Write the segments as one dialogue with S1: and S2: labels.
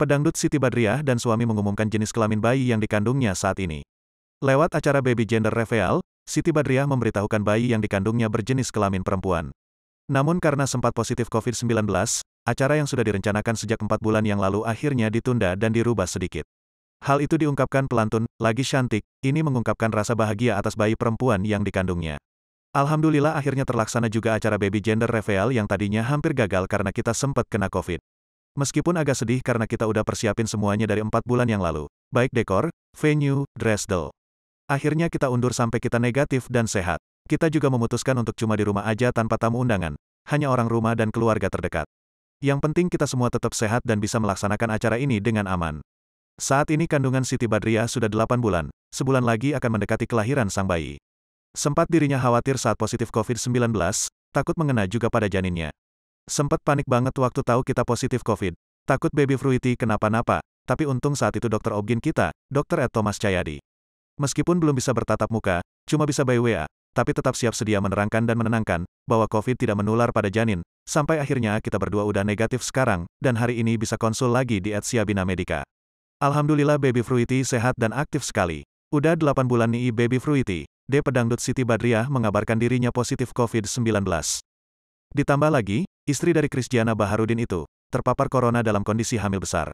S1: Pedangdut Siti Badriah dan suami mengumumkan jenis kelamin bayi yang dikandungnya saat ini. Lewat acara Baby Gender Reveal, Siti Badriah memberitahukan bayi yang dikandungnya berjenis kelamin perempuan. Namun karena sempat positif COVID-19, acara yang sudah direncanakan sejak empat bulan yang lalu akhirnya ditunda dan dirubah sedikit. Hal itu diungkapkan pelantun, lagi cantik, ini mengungkapkan rasa bahagia atas bayi perempuan yang dikandungnya. Alhamdulillah akhirnya terlaksana juga acara baby gender reveal yang tadinya hampir gagal karena kita sempat kena COVID. Meskipun agak sedih karena kita udah persiapin semuanya dari empat bulan yang lalu, baik dekor, venue, dress doll. Akhirnya kita undur sampai kita negatif dan sehat. Kita juga memutuskan untuk cuma di rumah aja tanpa tamu undangan, hanya orang rumah dan keluarga terdekat. Yang penting kita semua tetap sehat dan bisa melaksanakan acara ini dengan aman. Saat ini kandungan Siti Badriah sudah 8 bulan, sebulan lagi akan mendekati kelahiran sang bayi. Sempat dirinya khawatir saat positif COVID-19, takut mengena juga pada janinnya. Sempat panik banget waktu tahu kita positif COVID. Takut baby fruity kenapa-napa, tapi untung saat itu dokter Obgin kita, dokter Ed Thomas Cahyadi. Meskipun belum bisa bertatap muka, cuma bisa by WA, tapi tetap siap sedia menerangkan dan menenangkan, bahwa COVID tidak menular pada janin, sampai akhirnya kita berdua udah negatif sekarang, dan hari ini bisa konsul lagi di Ed Siabina Medica. Alhamdulillah baby fruity sehat dan aktif sekali. Udah 8 bulan nih baby fruity, D Pedangdut Siti Badriah mengabarkan dirinya positif COVID-19. Ditambah lagi, istri dari Kristiana Baharudin itu, terpapar corona dalam kondisi hamil besar.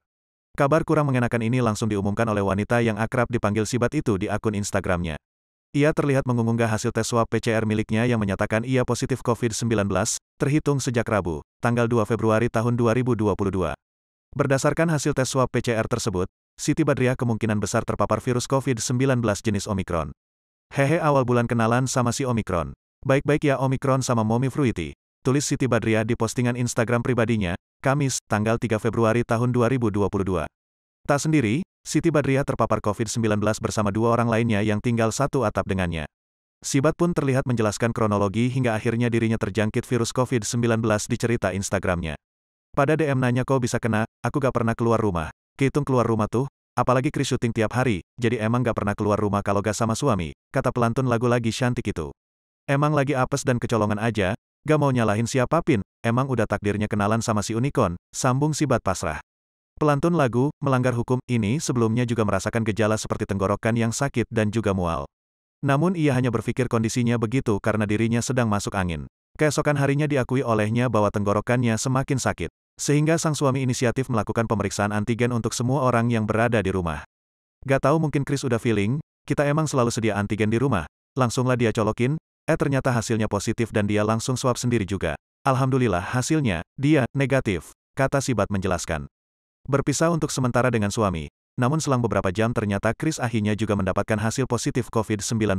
S1: Kabar kurang mengenakan ini langsung diumumkan oleh wanita yang akrab dipanggil Sibat itu di akun Instagramnya. Ia terlihat mengunggah hasil tes swab PCR miliknya yang menyatakan ia positif COVID-19, terhitung sejak Rabu, tanggal 2 Februari tahun 2022. Berdasarkan hasil tes swab PCR tersebut, Siti Badriah kemungkinan besar terpapar virus COVID-19 jenis Omikron. Hehe awal bulan kenalan sama si Omikron. Baik-baik ya Omikron sama Momi Fruity tulis Siti Badriah di postingan Instagram pribadinya, Kamis, tanggal 3 Februari tahun 2022. Tak sendiri, Siti Badriah terpapar COVID-19 bersama dua orang lainnya yang tinggal satu atap dengannya. Sibat pun terlihat menjelaskan kronologi hingga akhirnya dirinya terjangkit virus COVID-19 di cerita Instagramnya. Pada DM nanya kau bisa kena, aku gak pernah keluar rumah. Kehitung keluar rumah tuh, apalagi Chris syuting tiap hari, jadi emang gak pernah keluar rumah kalau gak sama suami, kata pelantun lagu lagi cantik itu. Emang lagi apes dan kecolongan aja, Gak mau nyalahin siapa pin, emang udah takdirnya kenalan sama si unicorn, sambung si bat pasrah. Pelantun lagu, melanggar hukum, ini sebelumnya juga merasakan gejala seperti tenggorokan yang sakit dan juga mual. Namun ia hanya berpikir kondisinya begitu karena dirinya sedang masuk angin. Keesokan harinya diakui olehnya bahwa tenggorokannya semakin sakit. Sehingga sang suami inisiatif melakukan pemeriksaan antigen untuk semua orang yang berada di rumah. Gak tahu mungkin Chris udah feeling, kita emang selalu sedia antigen di rumah. Langsunglah dia colokin, Eh ternyata hasilnya positif dan dia langsung swab sendiri juga. Alhamdulillah hasilnya, dia, negatif, kata Sibat menjelaskan. Berpisah untuk sementara dengan suami, namun selang beberapa jam ternyata Chris akhirnya juga mendapatkan hasil positif COVID-19.